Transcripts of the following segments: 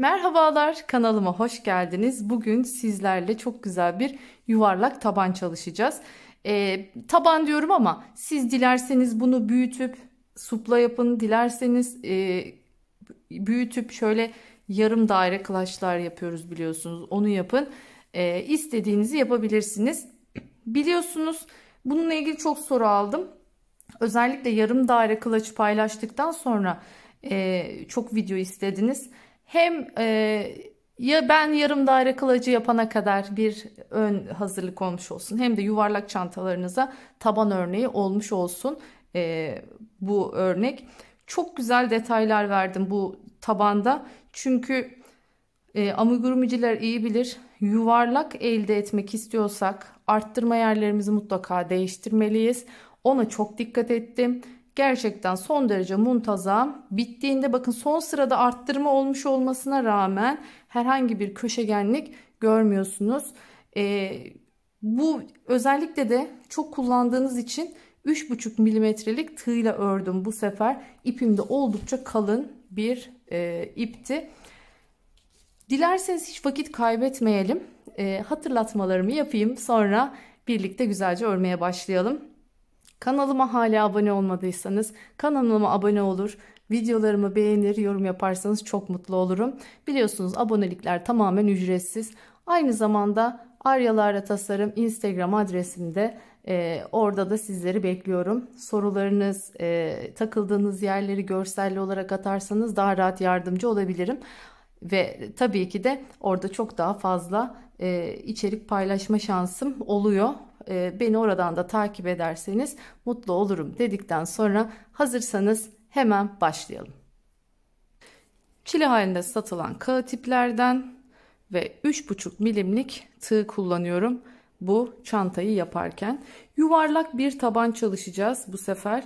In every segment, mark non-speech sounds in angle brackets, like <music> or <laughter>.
Merhabalar kanalıma hoş geldiniz. Bugün sizlerle çok güzel bir yuvarlak taban çalışacağız. E, taban diyorum ama siz dilerseniz bunu büyütüp supla yapın. Dilerseniz e, büyütüp şöyle yarım daire kılaçlar yapıyoruz biliyorsunuz. Onu yapın. E, istediğinizi yapabilirsiniz. Biliyorsunuz bununla ilgili çok soru aldım. Özellikle yarım daire kılaç paylaştıktan sonra e, çok video istediniz. Hem e, ya ben yarım daire kılıcı yapana kadar bir ön hazırlık olmuş olsun. Hem de yuvarlak çantalarınıza taban örneği olmuş olsun e, bu örnek. Çok güzel detaylar verdim bu tabanda. Çünkü e, amigurumiciler iyi bilir. Yuvarlak elde etmek istiyorsak arttırma yerlerimizi mutlaka değiştirmeliyiz. Ona çok dikkat ettim gerçekten son derece muntazam. Bittiğinde bakın son sırada arttırma olmuş olmasına rağmen herhangi bir köşegenlik görmüyorsunuz. E, bu özellikle de çok kullandığınız için 3,5 milimetrelik tığla ördüm bu sefer. İpim de oldukça kalın bir e, ipti. Dilerseniz hiç vakit kaybetmeyelim. E, hatırlatmalarımı yapayım sonra birlikte güzelce örmeye başlayalım. Kanalıma hala abone olmadıysanız kanalıma abone olur, videolarımı beğenir, yorum yaparsanız çok mutlu olurum. Biliyorsunuz abonelikler tamamen ücretsiz. Aynı zamanda Aryalara Tasarım Instagram adresimde e, orada da sizleri bekliyorum. Sorularınız, e, takıldığınız yerleri görselli olarak atarsanız daha rahat yardımcı olabilirim. Ve tabii ki de orada çok daha fazla e, içerik paylaşma şansım oluyor e, beni oradan da takip ederseniz mutlu olurum dedikten sonra hazırsanız hemen başlayalım. Çile halinde satılan kağıt tiplerden ve 3,5 milimlik tığ kullanıyorum bu çantayı yaparken. Yuvarlak bir taban çalışacağız bu sefer.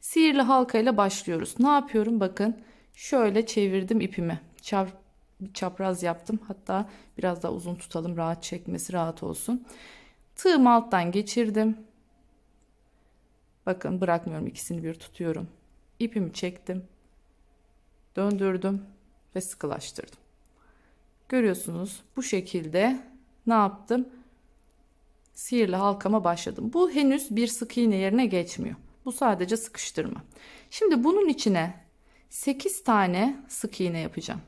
Sihirli halkayla başlıyoruz. Ne yapıyorum bakın şöyle çevirdim ipimi. Çap, çapraz yaptım hatta biraz daha uzun tutalım rahat çekmesi rahat olsun. Tığımı alttan geçirdim. Bakın bırakmıyorum ikisini bir tutuyorum. İpimi çektim. Döndürdüm ve sıkılaştırdım. Görüyorsunuz bu şekilde ne yaptım? Sihirli halkama başladım. Bu henüz bir sık iğne yerine geçmiyor. Bu sadece sıkıştırma. Şimdi bunun içine 8 tane sık iğne yapacağım.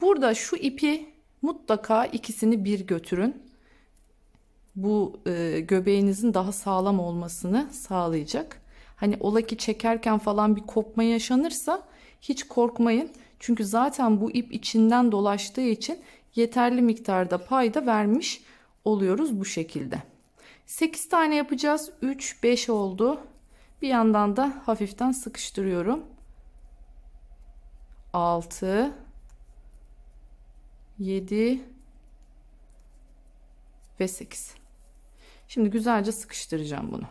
Burada şu ipi mutlaka ikisini bir götürün bu e, göbeğinizin daha sağlam olmasını sağlayacak. Hani ola ki çekerken falan bir kopma yaşanırsa hiç korkmayın. Çünkü zaten bu ip içinden dolaştığı için yeterli miktarda payda vermiş oluyoruz bu şekilde. 8 tane yapacağız. 3 5 oldu. Bir yandan da hafiften sıkıştırıyorum. 6 7 ve 8 Şimdi güzelce sıkıştıracağım bunu.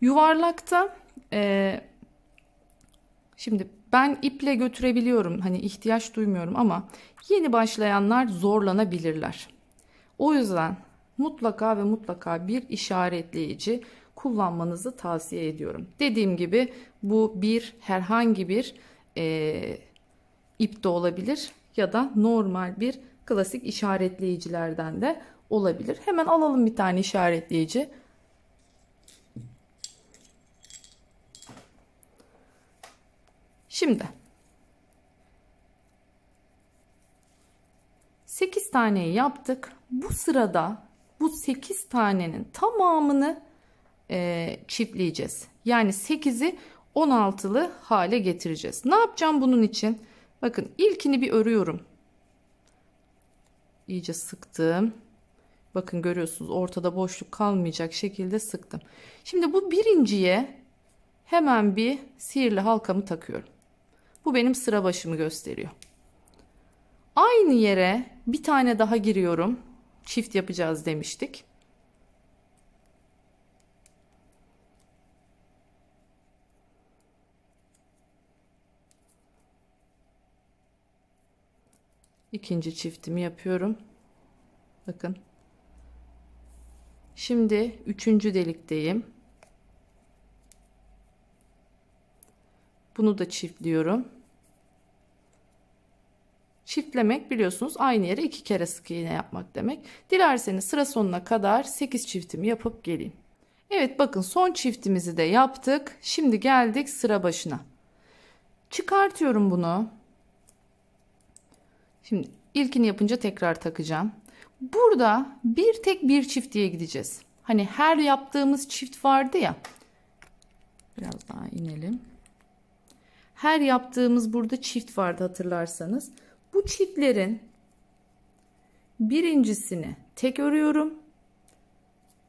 Yuvarlakta e, şimdi ben iple götürebiliyorum. Hani ihtiyaç duymuyorum ama yeni başlayanlar zorlanabilirler. O yüzden mutlaka ve mutlaka bir işaretleyici kullanmanızı tavsiye ediyorum. Dediğim gibi bu bir herhangi bir e, ip de olabilir ya da normal bir klasik işaretleyicilerden de olabilir. Hemen alalım bir tane işaretleyici. Şimdi 8 taneyi yaptık. Bu sırada bu 8 tanenin tamamını e, çiftleyeceğiz. Yani 8'i 16'lı hale getireceğiz. Ne yapacağım bunun için? Bakın ilkini bir örüyorum iyice sıktım. Bakın görüyorsunuz ortada boşluk kalmayacak şekilde sıktım. Şimdi bu birinciye hemen bir sihirli halkamı takıyorum. Bu benim sıra başımı gösteriyor. Aynı yere bir tane daha giriyorum. Çift yapacağız demiştik. ikinci çiftimi yapıyorum. Bakın. Şimdi üçüncü delikteyim. Bunu da çiftliyorum. Çiftlemek biliyorsunuz aynı yere iki kere sık iğne yapmak demek. Dilerseniz sıra sonuna kadar 8 çiftimi yapıp geleyim. Evet bakın son çiftimizi de yaptık. Şimdi geldik sıra başına. Çıkartıyorum bunu. Şimdi ilkini yapınca tekrar takacağım. Burada bir tek bir çift diye gideceğiz. Hani her yaptığımız çift vardı ya. Biraz daha inelim. Her yaptığımız burada çift vardı hatırlarsanız. Bu çiftlerin birincisini tek örüyorum.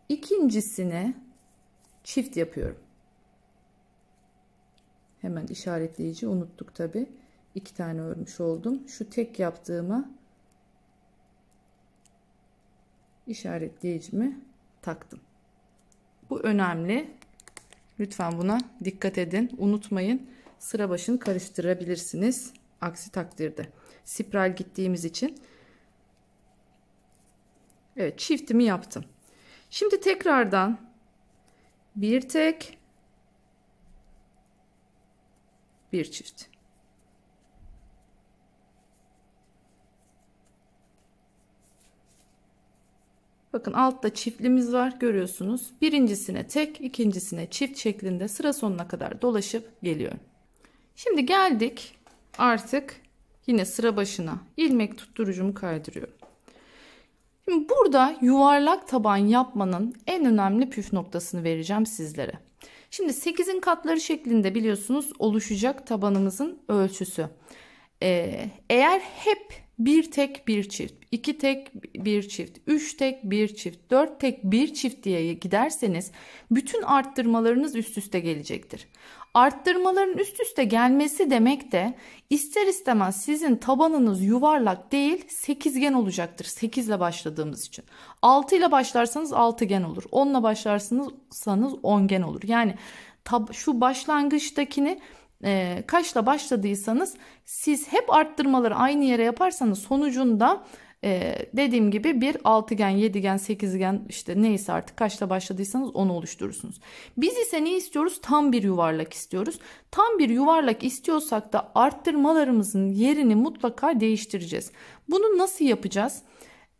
İkincisini çift yapıyorum. Hemen işaretleyici unuttuk tabi iki tane örmüş oldum. Şu tek yaptığımı işaretleyicimi taktım. Bu önemli. Lütfen buna dikkat edin. Unutmayın sıra başını karıştırabilirsiniz. Aksi takdirde. Spiral gittiğimiz için. Evet çiftimi yaptım. Şimdi tekrardan bir tek bir çift. Bakın altta çiftliğimiz var görüyorsunuz. Birincisine tek, ikincisine çift şeklinde sıra sonuna kadar dolaşıp geliyorum. Şimdi geldik artık yine sıra başına ilmek tutturucumu kaydırıyorum. Şimdi burada yuvarlak taban yapmanın en önemli püf noktasını vereceğim sizlere. Şimdi 8'in katları şeklinde biliyorsunuz oluşacak tabanımızın ölçüsü. Ee, eğer hep bir tek bir çift, iki tek bir çift, üç tek bir çift, dört tek bir çift diye giderseniz bütün arttırmalarınız üst üste gelecektir. Arttırmaların üst üste gelmesi demek de ister istemez sizin tabanınız yuvarlak değil sekizgen olacaktır. 8 ile başladığımız için. 6 ile başlarsanız altıgen olur. 10 ile başlarsanız ongen olur. Yani şu başlangıçtakini e, kaçla başladıysanız siz hep arttırmaları aynı yere yaparsanız sonucunda ee, dediğim gibi bir altıgen, yedigen, sekizgen işte neyse artık kaşla başladıysanız onu oluşturursunuz. Biz ise ne istiyoruz? Tam bir yuvarlak istiyoruz. Tam bir yuvarlak istiyorsak da arttırmalarımızın yerini mutlaka değiştireceğiz. Bunu nasıl yapacağız?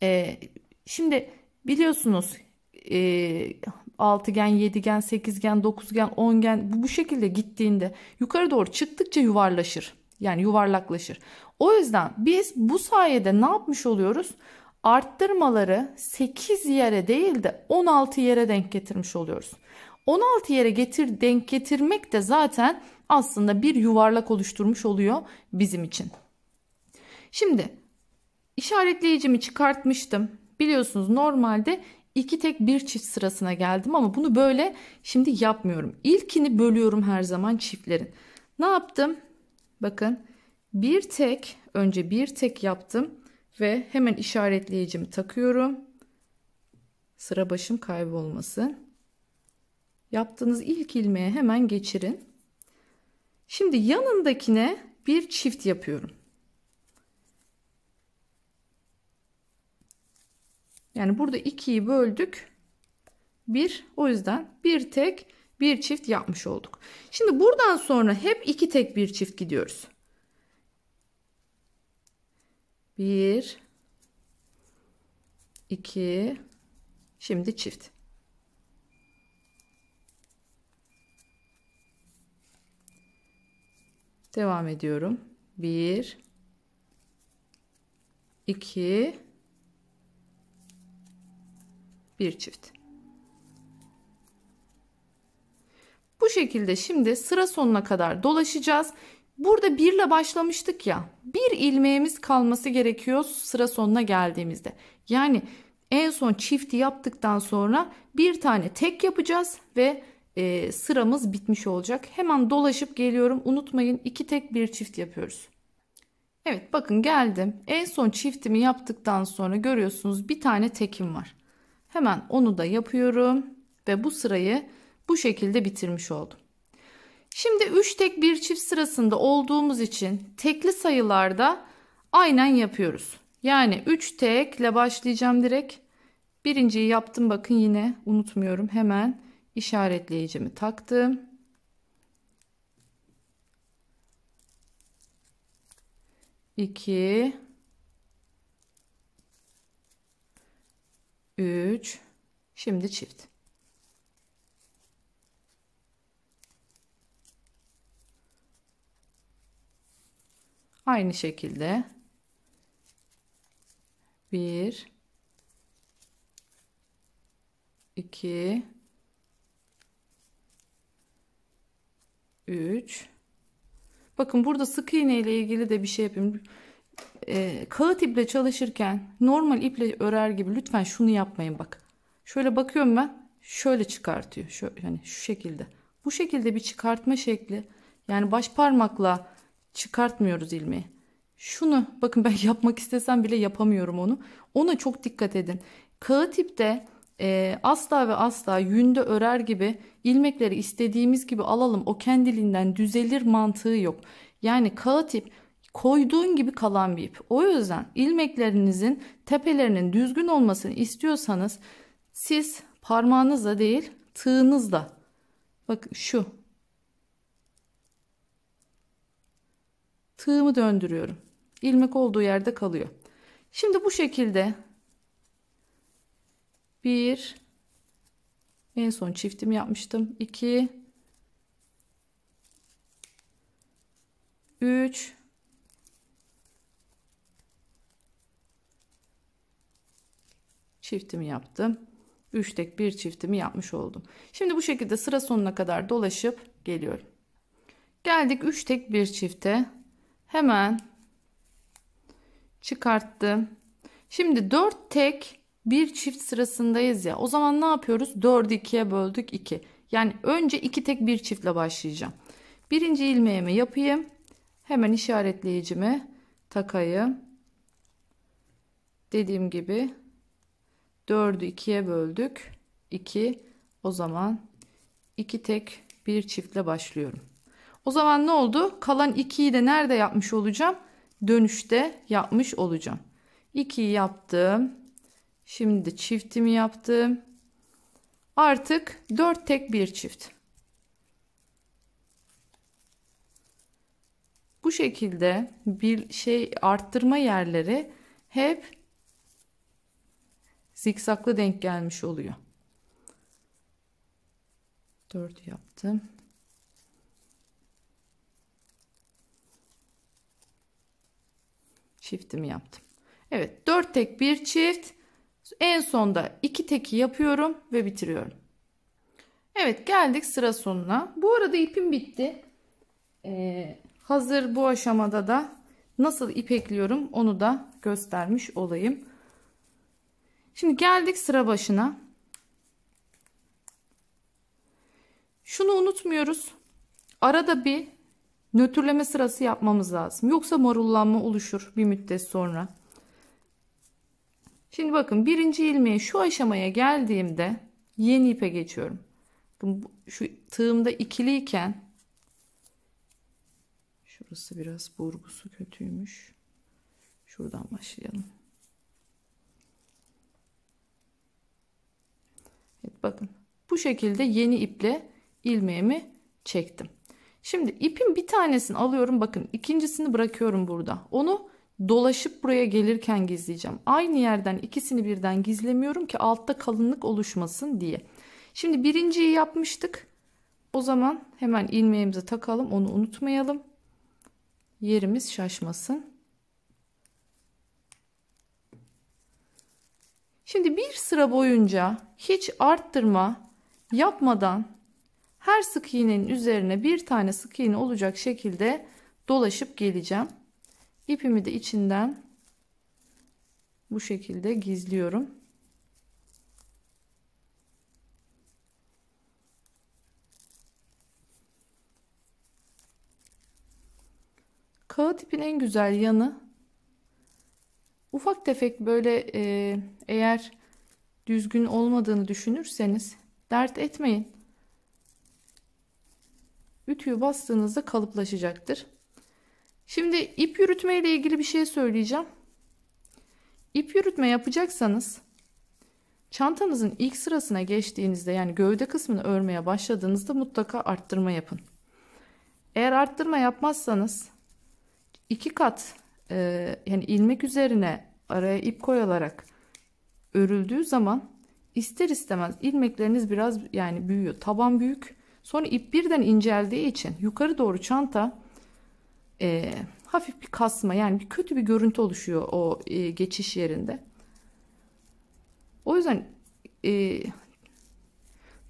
Ee, şimdi biliyorsunuz e, altıgen, yedigen, sekizgen, dokuzgen, ongen bu, bu şekilde gittiğinde yukarı doğru çıktıkça yuvarlaşır. Yani yuvarlaklaşır. O yüzden biz bu sayede ne yapmış oluyoruz? Arttırmaları 8 yere değil de 16 yere denk getirmiş oluyoruz. 16 yere getir denk getirmek de zaten aslında bir yuvarlak oluşturmuş oluyor bizim için. Şimdi işaretleyicimi çıkartmıştım. Biliyorsunuz normalde iki tek bir çift sırasına geldim ama bunu böyle şimdi yapmıyorum. İlkini bölüyorum her zaman çiftlerin. Ne yaptım? Bakın bir tek önce bir tek yaptım ve hemen işaretleyicimi takıyorum. Sıra başım kaybolmasın. Yaptığınız ilk ilmeğe hemen geçirin. Şimdi yanındakine bir çift yapıyorum. Yani burada 2'yi böldük. 1 o yüzden bir tek bir çift yapmış olduk. Şimdi buradan sonra hep iki tek bir çift gidiyoruz. 1 2 şimdi çift. Devam ediyorum. 1 2 bir çift. Bu şekilde şimdi sıra sonuna kadar dolaşacağız. Burada birle başlamıştık ya. Bir ilmeğimiz kalması gerekiyor sıra sonuna geldiğimizde. Yani en son çifti yaptıktan sonra bir tane tek yapacağız ve e, sıramız bitmiş olacak. Hemen dolaşıp geliyorum. Unutmayın iki tek bir çift yapıyoruz. Evet bakın geldim. En son çiftimi yaptıktan sonra görüyorsunuz bir tane tekim var. Hemen onu da yapıyorum ve bu sırayı bu şekilde bitirmiş oldum. Şimdi 3 tek bir çift sırasında olduğumuz için tekli sayılarda aynen yapıyoruz. Yani 3 tekle başlayacağım direkt. Birinciyi yaptım bakın yine unutmuyorum hemen işaretleyicimi taktım. İki, 3 şimdi çift aynı şekilde 1 2 3 bakın burada sık iğne ile ilgili de bir şey yapayım e, kağıt iple çalışırken normal iple örer gibi lütfen şunu yapmayın bak. Şöyle bakıyorum ben şöyle çıkartıyor. Şöyle, yani şu şekilde. Bu şekilde bir çıkartma şekli. Yani baş parmakla çıkartmıyoruz ilmeği. Şunu bakın ben <laughs> yapmak istesem bile yapamıyorum onu. Ona çok dikkat edin. Kağıt ipte e, asla ve asla yünde örer gibi ilmekleri istediğimiz gibi alalım o kendiliğinden düzelir mantığı yok. Yani kağıt ip koyduğun gibi kalan bir ip. O yüzden ilmeklerinizin tepelerinin düzgün olmasını istiyorsanız siz parmağınızla değil tığınızla bakın şu tığımı döndürüyorum. İlmek olduğu yerde kalıyor. Şimdi bu şekilde bir en son çiftim yapmıştım. 2 3 çiftimi yaptım. 3 tek bir çiftimi yapmış oldum. Şimdi bu şekilde sıra sonuna kadar dolaşıp geliyorum. Geldik 3 tek bir çifte. Hemen çıkarttım. Şimdi 4 tek bir çift sırasındayız ya. O zaman ne yapıyoruz? 4 2'ye böldük 2. Yani önce 2 tek bir çiftle başlayacağım. Birinci ilmeğimi yapayım. Hemen işaretleyicimi takayım. Dediğim gibi 4'ü 2'ye böldük. 2 o zaman 2 tek bir çiftle başlıyorum. O zaman ne oldu? Kalan 2'yi de nerede yapmış olacağım? Dönüşte yapmış olacağım. 2'yi yaptım. Şimdi çiftimi yaptım. Artık 4 tek bir çift. Bu şekilde bir şey arttırma yerleri hep zikzaklı denk gelmiş oluyor. 4 yaptım. Çiftimi yaptım. Evet 4 tek bir çift. En sonda 2 teki yapıyorum ve bitiriyorum. Evet geldik sıra sonuna. Bu arada ipim bitti. Ee, hazır bu aşamada da nasıl ipekliyorum onu da göstermiş olayım. Şimdi geldik sıra başına. Şunu unutmuyoruz. Arada bir nötrleme sırası yapmamız lazım. Yoksa marullanma oluşur bir müddet sonra. Şimdi bakın birinci ilmeği şu aşamaya geldiğimde yeni ipe geçiyorum. şu tığımda ikiliyken şurası biraz burgusu kötüymüş. Şuradan başlayalım. Evet, bakın bu şekilde yeni iple ilmeğimi çektim. Şimdi ipin bir tanesini alıyorum bakın ikincisini bırakıyorum burada. Onu dolaşıp buraya gelirken gizleyeceğim. Aynı yerden ikisini birden gizlemiyorum ki altta kalınlık oluşmasın diye. Şimdi birinciyi yapmıştık. O zaman hemen ilmeğimizi takalım onu unutmayalım. Yerimiz şaşmasın. Şimdi bir sıra boyunca hiç arttırma yapmadan her sık iğnenin üzerine bir tane sık iğne olacak şekilde dolaşıp geleceğim. İpimi de içinden bu şekilde gizliyorum. Kağıt ipin en güzel yanı Ufak tefek böyle e, eğer düzgün olmadığını düşünürseniz dert etmeyin. Ütüyü bastığınızda kalıplaşacaktır. Şimdi ip yürütme ile ilgili bir şey söyleyeceğim. İp yürütme yapacaksanız çantanızın ilk sırasına geçtiğinizde yani gövde kısmını örmeye başladığınızda mutlaka arttırma yapın. Eğer arttırma yapmazsanız iki kat ee, yani ilmek üzerine araya ip koyularak örüldüğü zaman ister istemez ilmekleriniz biraz yani büyüyor. Taban büyük. Sonra ip birden inceldiği için yukarı doğru çanta e, hafif bir kasma yani bir kötü bir görüntü oluşuyor o e, geçiş yerinde. O yüzden e,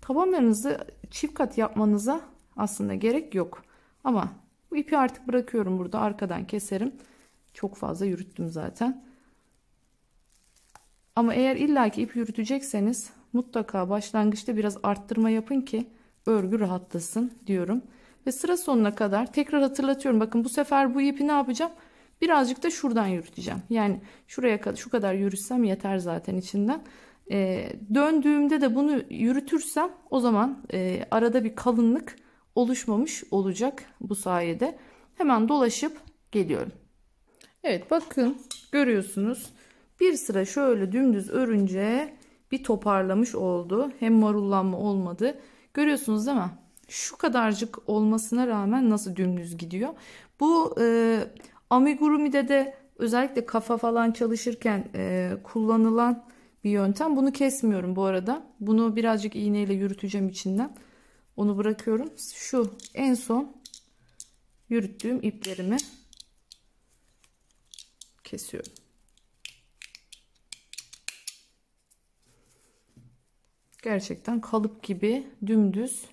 tabanlarınızı çift kat yapmanıza aslında gerek yok. Ama bu ipi artık bırakıyorum burada arkadan keserim. Çok fazla yürüttüm zaten. Ama eğer illaki ip yürütecekseniz mutlaka başlangıçta biraz arttırma yapın ki örgü rahatlasın diyorum. Ve sıra sonuna kadar tekrar hatırlatıyorum. Bakın bu sefer bu ipi ne yapacağım? Birazcık da şuradan yürüteceğim. Yani şuraya kadar şu kadar yürüsem yeter zaten içinden. Ee, döndüğümde de bunu yürütürsem o zaman e, arada bir kalınlık oluşmamış olacak bu sayede. Hemen dolaşıp geliyorum. Evet bakın görüyorsunuz bir sıra şöyle dümdüz örünce bir toparlamış oldu. Hem marullanma olmadı. Görüyorsunuz değil mi? Şu kadarcık olmasına rağmen nasıl dümdüz gidiyor. Bu e, amigurumi'de de özellikle kafa falan çalışırken e, kullanılan bir yöntem. Bunu kesmiyorum bu arada. Bunu birazcık iğneyle yürüteceğim içinden. Onu bırakıyorum. Şu en son yürüttüğüm iplerimi kesiyorum. Gerçekten kalıp gibi dümdüz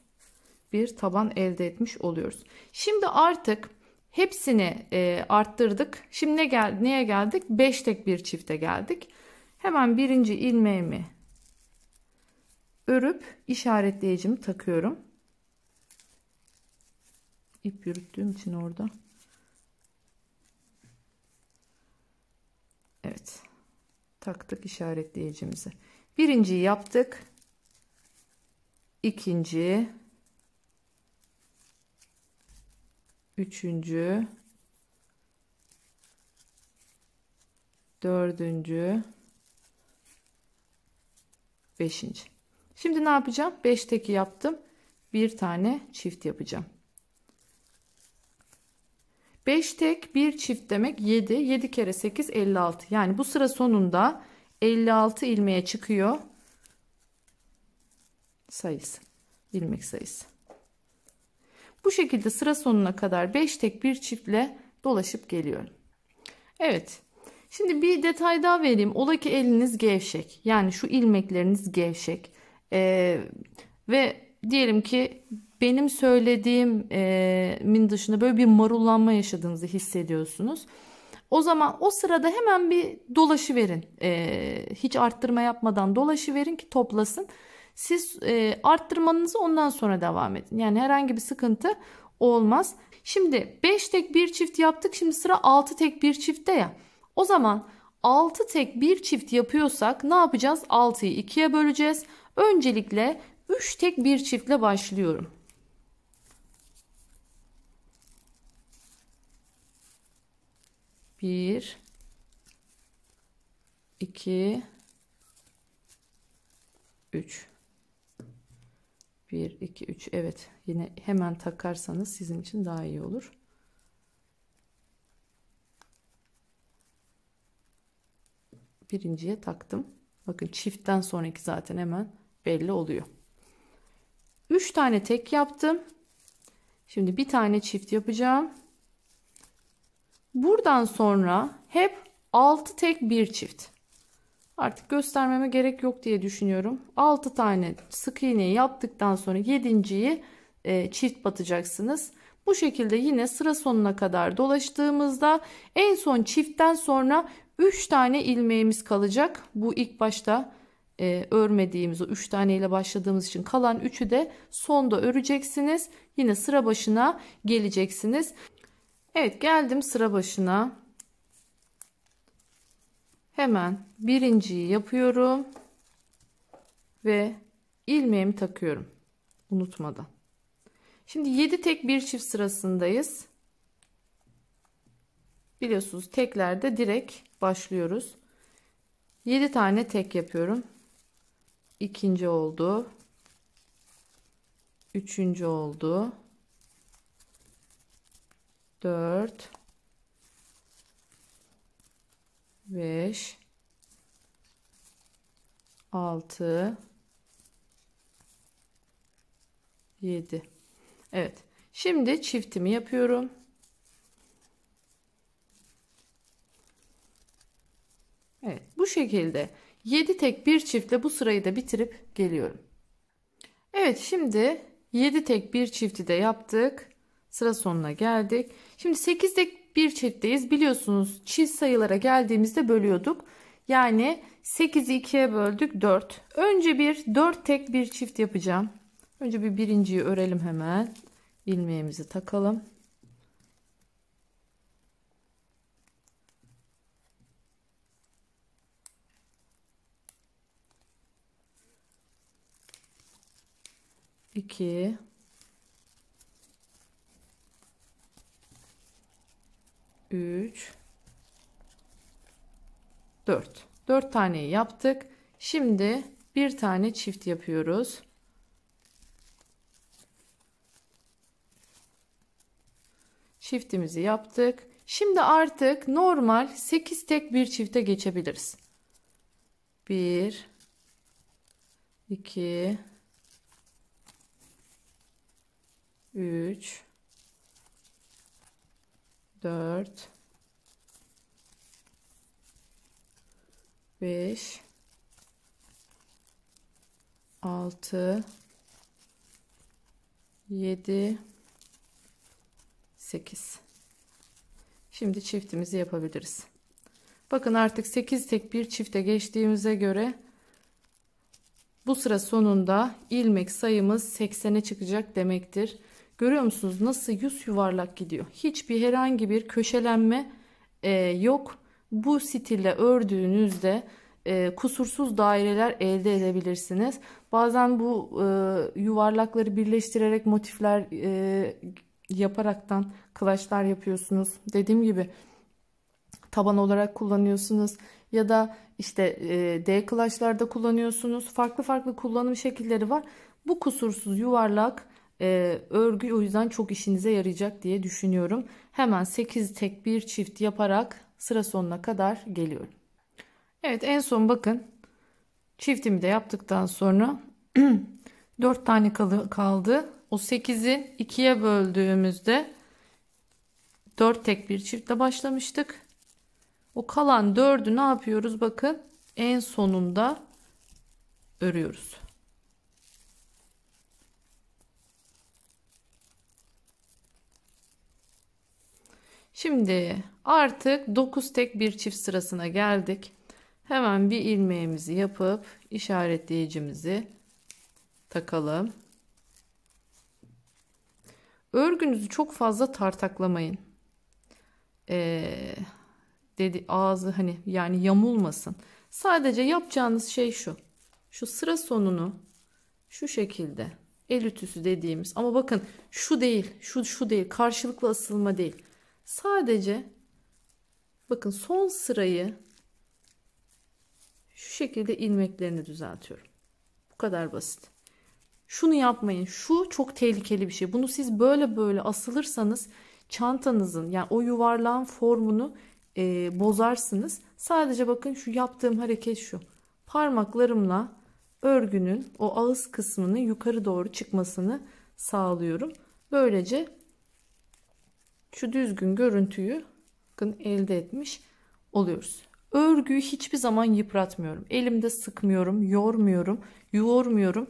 bir taban elde etmiş oluyoruz. Şimdi artık hepsini e, arttırdık. Şimdi ne gel neye geldik? 5 tek bir çifte geldik. Hemen birinci ilmeğimi örüp işaretleyicimi takıyorum. İp yürüttüğüm için orada. Evet. Taktık işaretleyicimizi. Birinciyi yaptık. İkinci. Üçüncü. Dördüncü. Beşinci. Şimdi ne yapacağım? Beş teki yaptım. Bir tane çift yapacağım. 5 tek 1 çift demek 7. 7 kere 8 56. Yani bu sıra sonunda 56 ilmeğe çıkıyor sayısı. ilmek sayısı. Bu şekilde sıra sonuna kadar 5 tek 1 çiftle dolaşıp geliyorum. Evet. Şimdi bir detay daha vereyim. Ola ki eliniz gevşek. Yani şu ilmekleriniz gevşek. Ee, ve diyelim ki benim söylediğimin dışında böyle bir marullanma yaşadığınızı hissediyorsunuz. O zaman o sırada hemen bir dolaşı verin. hiç arttırma yapmadan dolaşı verin ki toplasın. Siz arttırmanızı ondan sonra devam edin. Yani herhangi bir sıkıntı olmaz. Şimdi 5 tek bir çift yaptık. Şimdi sıra 6 tek bir çiftte ya. O zaman 6 tek bir çift yapıyorsak ne yapacağız? 6'yı 2'ye böleceğiz. Öncelikle 3 tek bir çiftle başlıyorum. 1 2 3 1 2 3 Evet yine hemen takarsanız sizin için daha iyi olur birinciye taktım bakın çiftten sonraki zaten hemen belli oluyor 3 tane tek yaptım şimdi bir tane çift yapacağım Buradan sonra hep 6 tek bir çift. Artık göstermeme gerek yok diye düşünüyorum. 6 tane sık iğne yaptıktan sonra 7.yi e, çift batacaksınız. Bu şekilde yine sıra sonuna kadar dolaştığımızda en son çiftten sonra 3 tane ilmeğimiz kalacak. Bu ilk başta e, örmediğimiz o 3 tane ile başladığımız için kalan 3'ü de sonda öreceksiniz. Yine sıra başına geleceksiniz. Evet geldim sıra başına. Hemen birinciyi yapıyorum. Ve ilmeğimi takıyorum. Unutmadan. Şimdi 7 tek bir çift sırasındayız. Biliyorsunuz teklerde direkt başlıyoruz. 7 tane tek yapıyorum. İkinci oldu. Üçüncü oldu. 4 5 6 7 Evet şimdi çiftimi yapıyorum Evet bu şekilde 7 tek bir çiftle bu sırayı da bitirip geliyorum Evet şimdi 7 tek bir çifti de yaptık sıra sonuna geldik. Şimdi 8'de bir çiftteyiz. Biliyorsunuz çift sayılara geldiğimizde bölüyorduk. Yani 8'i 2'ye böldük 4. Önce bir 4 tek bir çift yapacağım. Önce bir birinciyi örelim hemen. Ilmeğimizi takalım. İki. 3 4 4 taneyi yaptık şimdi bir tane çift yapıyoruz çiftimizi yaptık şimdi artık normal 8 tek bir çifte geçebiliriz 1 2 3 4 5 6 7 8 Şimdi çiftimizi yapabiliriz. Bakın artık 8 tek bir çifte geçtiğimize göre bu sıra sonunda ilmek sayımız 80'e çıkacak demektir. Görüyor musunuz nasıl yüz yuvarlak gidiyor. Hiçbir herhangi bir köşelenme e, yok. Bu stille ördüğünüzde e, kusursuz daireler elde edebilirsiniz. Bazen bu e, yuvarlakları birleştirerek motifler e, yaparaktan kılaçlar yapıyorsunuz. Dediğim gibi taban olarak kullanıyorsunuz ya da işte e, D kılaçlarda kullanıyorsunuz. Farklı farklı kullanım şekilleri var. Bu kusursuz yuvarlak e, örgü o yüzden çok işinize yarayacak diye düşünüyorum. Hemen 8 tek bir çift yaparak sıra sonuna kadar geliyorum. Evet en son bakın çiftimi de yaptıktan sonra 4 <clears throat> tane kaldı. O 8'i 2'ye böldüğümüzde 4 tek bir çiftle başlamıştık. O kalan 4'ü ne yapıyoruz? Bakın en sonunda örüyoruz. Şimdi artık 9 tek bir çift sırasına geldik. Hemen bir ilmeğimizi yapıp işaretleyicimizi takalım. Örgünüzü çok fazla tartaklamayın. Ee, dedi ağzı hani yani yamulmasın. Sadece yapacağınız şey şu. Şu sıra sonunu şu şekilde el ütüsü dediğimiz ama bakın şu değil şu şu değil karşılıklı asılma değil Sadece bakın son sırayı şu şekilde ilmeklerini düzeltiyorum. Bu kadar basit. Şunu yapmayın. Şu çok tehlikeli bir şey. Bunu siz böyle böyle asılırsanız çantanızın yani o yuvarlağın formunu e, bozarsınız. Sadece bakın şu yaptığım hareket şu. Parmaklarımla örgünün o ağız kısmının yukarı doğru çıkmasını sağlıyorum. Böylece şu düzgün görüntüyü elde etmiş oluyoruz. Örgüyü hiçbir zaman yıpratmıyorum. Elimde sıkmıyorum, yormuyorum, yoğurmuyorum.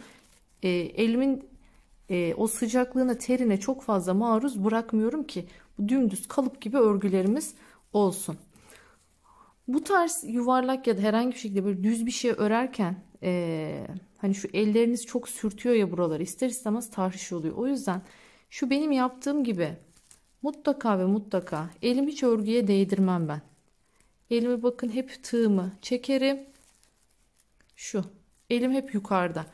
E, elimin e, o sıcaklığına, terine çok fazla maruz bırakmıyorum ki bu dümdüz kalıp gibi örgülerimiz olsun. Bu tarz yuvarlak ya da herhangi bir şekilde böyle düz bir şey örerken e, hani şu elleriniz çok sürtüyor ya buraları ister istemez tahriş oluyor. O yüzden şu benim yaptığım gibi Mutlaka ve mutlaka elimi hiç örgüye değdirmem ben. Elimi bakın hep tığımı çekerim. Şu elim hep yukarıda.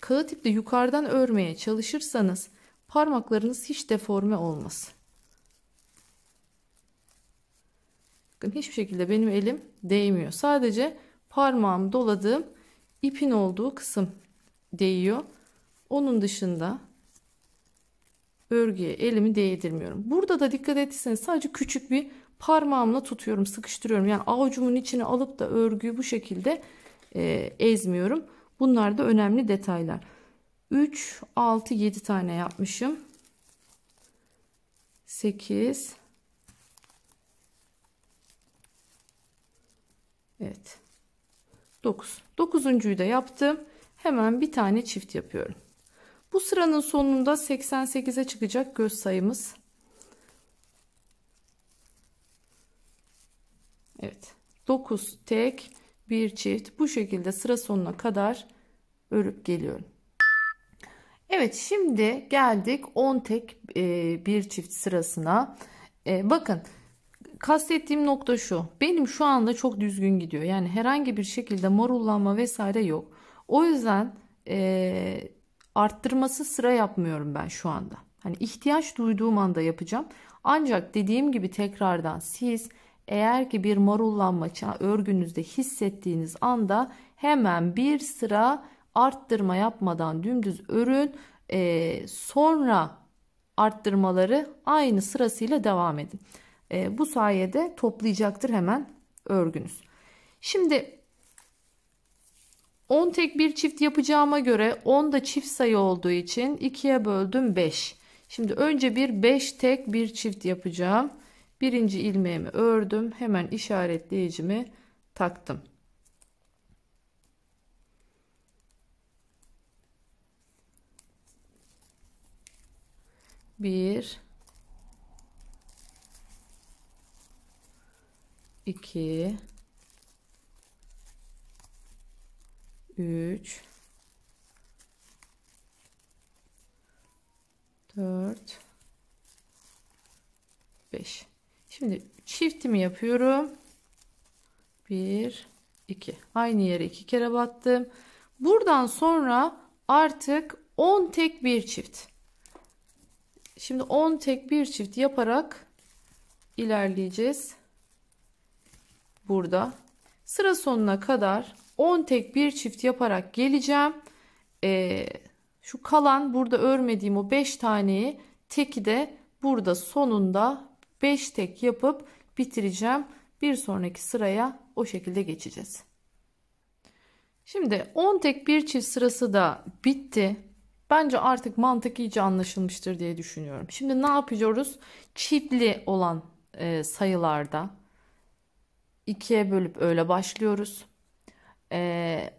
Kağıt iple yukarıdan örmeye çalışırsanız parmaklarınız hiç deforme olmaz. Bakın hiçbir şekilde benim elim değmiyor. Sadece parmağım doladığım ipin olduğu kısım değiyor. Onun dışında örgüye elimi değdirmiyorum. Burada da dikkat etseniz sadece küçük bir parmağımla tutuyorum sıkıştırıyorum. Yani avucumun içine alıp da örgüyü bu şekilde e, ezmiyorum. Bunlar da önemli detaylar. 3, 6, 7 tane yapmışım. 8 Evet. 9. Dokuzuncuyu da yaptım. Hemen bir tane çift yapıyorum. Bu sıranın sonunda 88'e çıkacak göz sayımız. Evet 9 tek bir çift bu şekilde sıra sonuna kadar örüp geliyorum. Evet şimdi geldik 10 tek e, bir çift sırasına. E, bakın kastettiğim nokta şu benim şu anda çok düzgün gidiyor yani herhangi bir şekilde marullanma vesaire yok. O yüzden e, Arttırması sıra yapmıyorum ben şu anda. Hani ihtiyaç duyduğum anda yapacağım. Ancak dediğim gibi tekrardan siz eğer ki bir marullanma örgünüzde hissettiğiniz anda hemen bir sıra arttırma yapmadan dümdüz örün. E, sonra arttırmaları aynı sırasıyla devam edin. E, bu sayede toplayacaktır hemen örgünüz. Şimdi 10 tek bir çift yapacağıma göre 10 da çift sayı olduğu için 2'ye böldüm 5. Şimdi önce bir 5 tek bir çift yapacağım. Birinci ilmeğimi ördüm. Hemen işaretleyicimi taktım. Bir, iki, 3 4 5 Şimdi çiftimi yapıyorum. 1 2 Aynı yere iki kere battım. Buradan sonra artık 10 tek bir çift. Şimdi 10 tek bir çift yaparak ilerleyeceğiz. Burada sıra sonuna kadar 10 tek bir çift yaparak geleceğim. Ee, şu kalan burada örmediğim o 5 taneyi teki de burada sonunda 5 tek yapıp bitireceğim. Bir sonraki sıraya o şekilde geçeceğiz. Şimdi 10 tek bir çift sırası da bitti. Bence artık mantık iyice anlaşılmıştır diye düşünüyorum. Şimdi ne yapıyoruz? Çiftli olan e, sayılarda ikiye bölüp öyle başlıyoruz. E,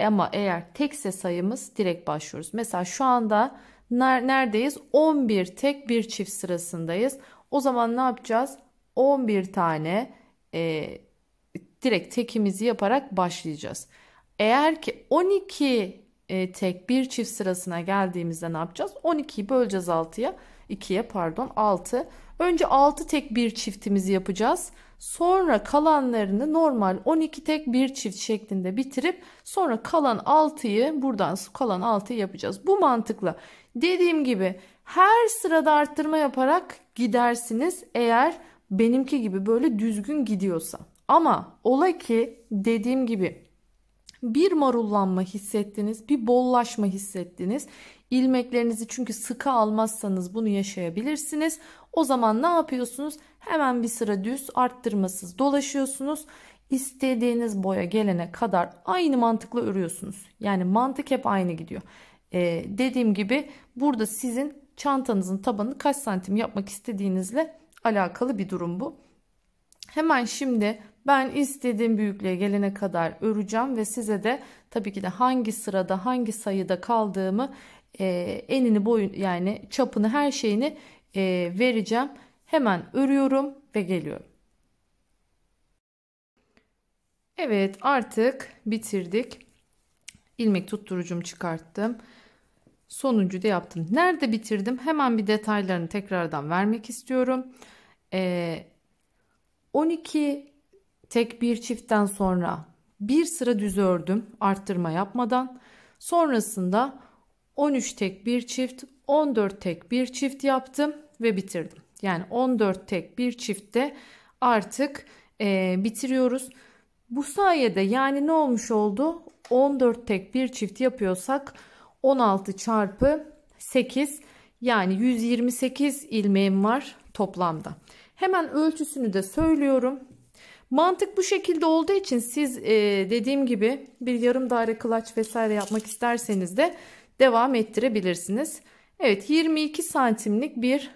ama eğer tekse sayımız direkt başlıyoruz. Mesela şu anda neredeyiz? 11 tek bir çift sırasındayız. O zaman ne yapacağız? 11 tane e, direkt tekimizi yaparak başlayacağız. Eğer ki 12 e, tek bir çift sırasına geldiğimizde ne yapacağız? 12'yi böleceğiz 6'ya. 2'ye pardon 6. Önce 6 tek bir çiftimizi yapacağız. Sonra kalanlarını normal 12 tek bir çift şeklinde bitirip sonra kalan 6'yı buradan kalan 6'yı yapacağız. Bu mantıkla dediğim gibi her sırada arttırma yaparak gidersiniz eğer benimki gibi böyle düzgün gidiyorsa. Ama ola ki dediğim gibi bir marullanma hissettiniz, bir bollaşma hissettiniz. İlmeklerinizi çünkü sıkı almazsanız bunu yaşayabilirsiniz. O zaman ne yapıyorsunuz? Hemen bir sıra düz arttırmasız dolaşıyorsunuz. İstediğiniz boya gelene kadar aynı mantıkla örüyorsunuz. Yani mantık hep aynı gidiyor. Ee, dediğim gibi burada sizin çantanızın tabanı kaç santim yapmak istediğinizle alakalı bir durum bu. Hemen şimdi ben istediğim büyüklüğe gelene kadar öreceğim ve size de tabii ki de hangi sırada hangi sayıda kaldığımı e, enini boyun yani çapını her şeyini e, vereceğim. Hemen örüyorum ve geliyorum. Evet artık bitirdik. İlmek tutturucumu çıkarttım. Sonuncu da yaptım. Nerede bitirdim? Hemen bir detaylarını tekrardan vermek istiyorum. Ee, 12 tek bir çiftten sonra bir sıra düz ördüm arttırma yapmadan. Sonrasında 13 tek bir çift 14 tek bir çift yaptım ve bitirdim. Yani 14 tek bir çiftte artık e, bitiriyoruz. Bu sayede yani ne olmuş oldu? 14 tek bir çift yapıyorsak 16 çarpı 8 yani 128 ilmeğim var toplamda. Hemen ölçüsünü de söylüyorum. Mantık bu şekilde olduğu için siz e, dediğim gibi bir yarım daire kılaç vesaire yapmak isterseniz de devam ettirebilirsiniz. Evet 22 santimlik bir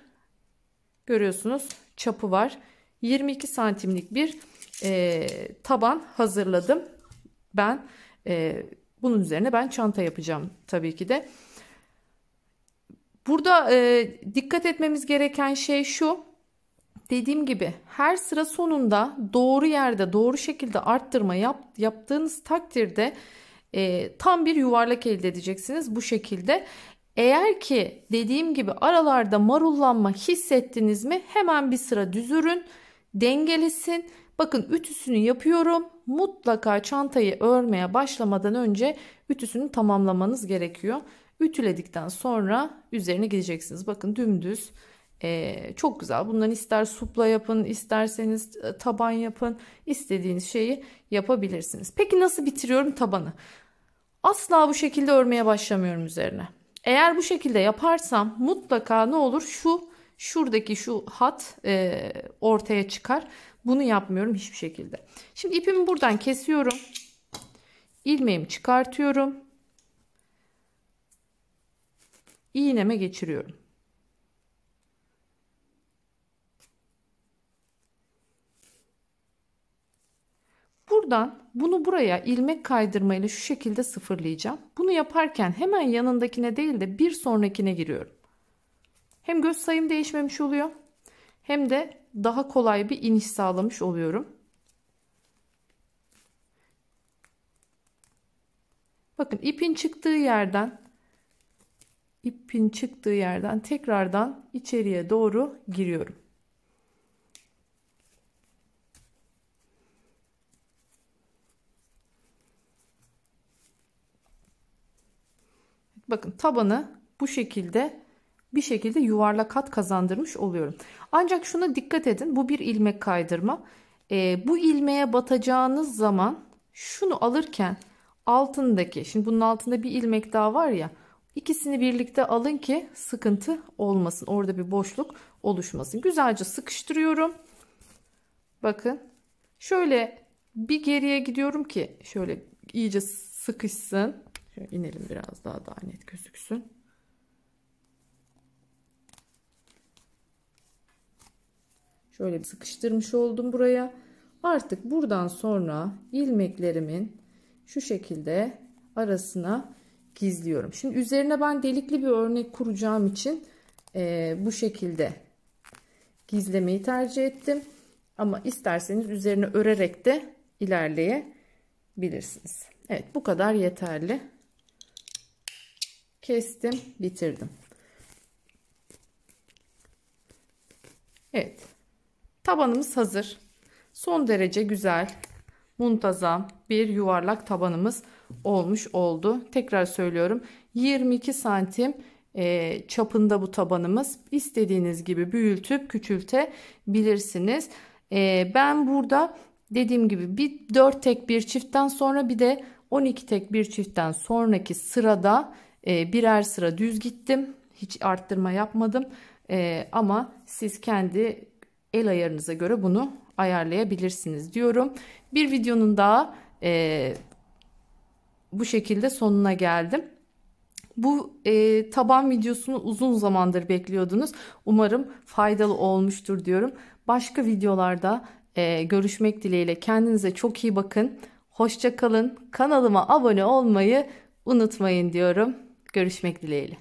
görüyorsunuz çapı var. 22 santimlik bir e, taban hazırladım. Ben e, bunun üzerine ben çanta yapacağım tabii ki de. Burada e, dikkat etmemiz gereken şey şu. Dediğim gibi her sıra sonunda doğru yerde doğru şekilde arttırma yap, yaptığınız takdirde e, tam bir yuvarlak elde edeceksiniz bu şekilde. Eğer ki dediğim gibi aralarda marullanma hissettiniz mi hemen bir sıra düzürün dengelesin. Bakın ütüsünü yapıyorum. Mutlaka çantayı örmeye başlamadan önce ütüsünü tamamlamanız gerekiyor. Ütüledikten sonra üzerine gideceksiniz. Bakın dümdüz e, çok güzel. Bundan ister supla yapın, isterseniz e, taban yapın. istediğiniz şeyi yapabilirsiniz. Peki nasıl bitiriyorum tabanı? Asla bu şekilde örmeye başlamıyorum üzerine. Eğer bu şekilde yaparsam mutlaka ne olur şu şuradaki şu hat e, ortaya çıkar. Bunu yapmıyorum hiçbir şekilde. Şimdi ipimi buradan kesiyorum. İlmeğimi çıkartıyorum. İğneme geçiriyorum. Buradan bunu buraya ilmek kaydırmayla şu şekilde sıfırlayacağım. Bunu yaparken hemen yanındakine değil de bir sonrakine giriyorum. Hem göz sayım değişmemiş oluyor hem de daha kolay bir iniş sağlamış oluyorum. Bakın ipin çıktığı yerden ipin çıktığı yerden tekrardan içeriye doğru giriyorum. Bakın tabanı bu şekilde bir şekilde yuvarlak kat kazandırmış oluyorum. Ancak şuna dikkat edin. Bu bir ilmek kaydırma. E, bu ilmeğe batacağınız zaman şunu alırken altındaki şimdi bunun altında bir ilmek daha var ya ikisini birlikte alın ki sıkıntı olmasın. Orada bir boşluk oluşmasın. Güzelce sıkıştırıyorum. Bakın şöyle bir geriye gidiyorum ki şöyle iyice sıkışsın. Şöyle inelim biraz daha daha net gözüksün. Şöyle bir sıkıştırmış oldum buraya. Artık buradan sonra ilmeklerimin şu şekilde arasına gizliyorum. Şimdi üzerine ben delikli bir örnek kuracağım için e, bu şekilde gizlemeyi tercih ettim. Ama isterseniz üzerine örerek de ilerleyebilirsiniz. Evet bu kadar yeterli kestim bitirdim. Evet tabanımız hazır. Son derece güzel muntazam bir yuvarlak tabanımız olmuş oldu. Tekrar söylüyorum 22 santim e, çapında bu tabanımız istediğiniz gibi büyütüp küçültebilirsiniz. E, ben burada dediğim gibi bir 4 tek bir çiftten sonra bir de 12 tek bir çiftten sonraki sırada ee, birer sıra düz gittim. Hiç arttırma yapmadım. Ee, ama siz kendi el ayarınıza göre bunu ayarlayabilirsiniz diyorum. Bir videonun daha e, bu şekilde sonuna geldim. Bu e, taban videosunu uzun zamandır bekliyordunuz. Umarım faydalı olmuştur diyorum. Başka videolarda e, görüşmek dileğiyle kendinize çok iyi bakın. Hoşçakalın. Kanalıma abone olmayı unutmayın diyorum. Görüşmek dileğiyle.